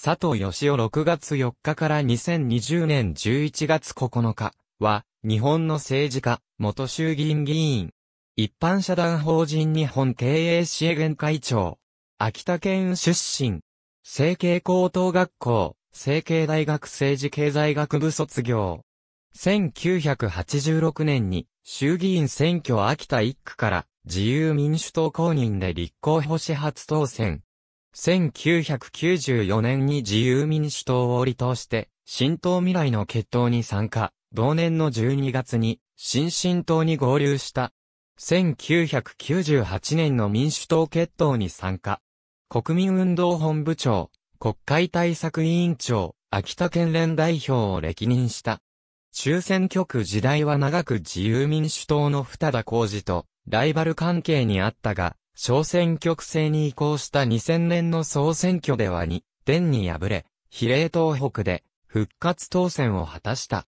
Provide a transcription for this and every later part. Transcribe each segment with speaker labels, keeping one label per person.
Speaker 1: 佐藤義雄6月4日から2020年11月9日は、日本の政治家、元衆議院議員。一般社団法人日本経営支援会長。秋田県出身。政形高等学校、政形大学政治経済学部卒業。1986年に衆議院選挙秋田1区から自由民主党公認で立候補し初当選。1994年に自由民主党を離党して、新党未来の決闘に参加、同年の12月に、新進党に合流した。1998年の民主党決闘に参加。国民運動本部長、国会対策委員長、秋田県連代表を歴任した。中選挙区時代は長く自由民主党の二田浩二とライバル関係にあったが、小選挙区制に移行した2000年の総選挙では2、伝に敗れ、比例東北で復活当選を果たした。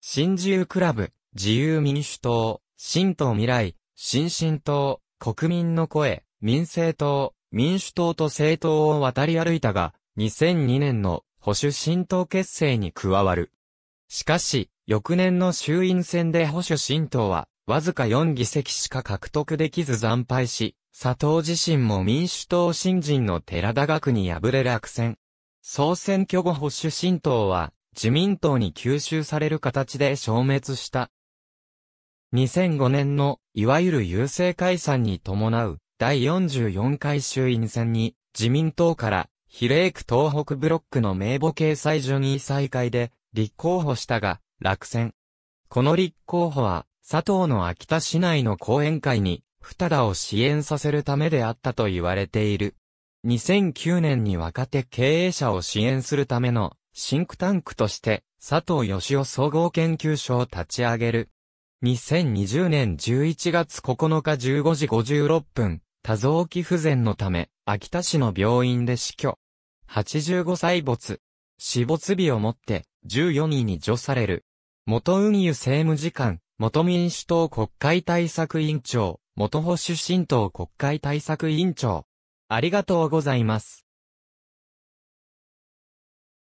Speaker 1: 新自由クラブ、自由民主党、新党未来、新進党、国民の声、民政党、民主党と政党を渡り歩いたが、2002年の保守新党結成に加わる。しかし、翌年の衆院選で保守新党はわずか4議席しか獲得できず惨敗し、佐藤自身も民主党新人の寺田学に敗れ落選。総選挙後保守新党は、自民党に吸収される形で消滅した。2005年の、いわゆる郵政解散に伴う、第44回衆院選に、自民党から、比例区東北ブロックの名簿掲載順位再開で、立候補したが、落選。この立候補は、佐藤の秋田市内の講演会に、二田を支援させるためであったと言われている。2009年に若手経営者を支援するためのシンクタンクとして佐藤義雄総合研究所を立ち上げる。2020年11月9日15時56分、多臓器不全のため、秋田市の病院で死去。85歳没。死没日をもって、14位に除される。元運輸政務次官、元民主党国会対策委員長、元保守新党国会対策委員長。ありがとうございます。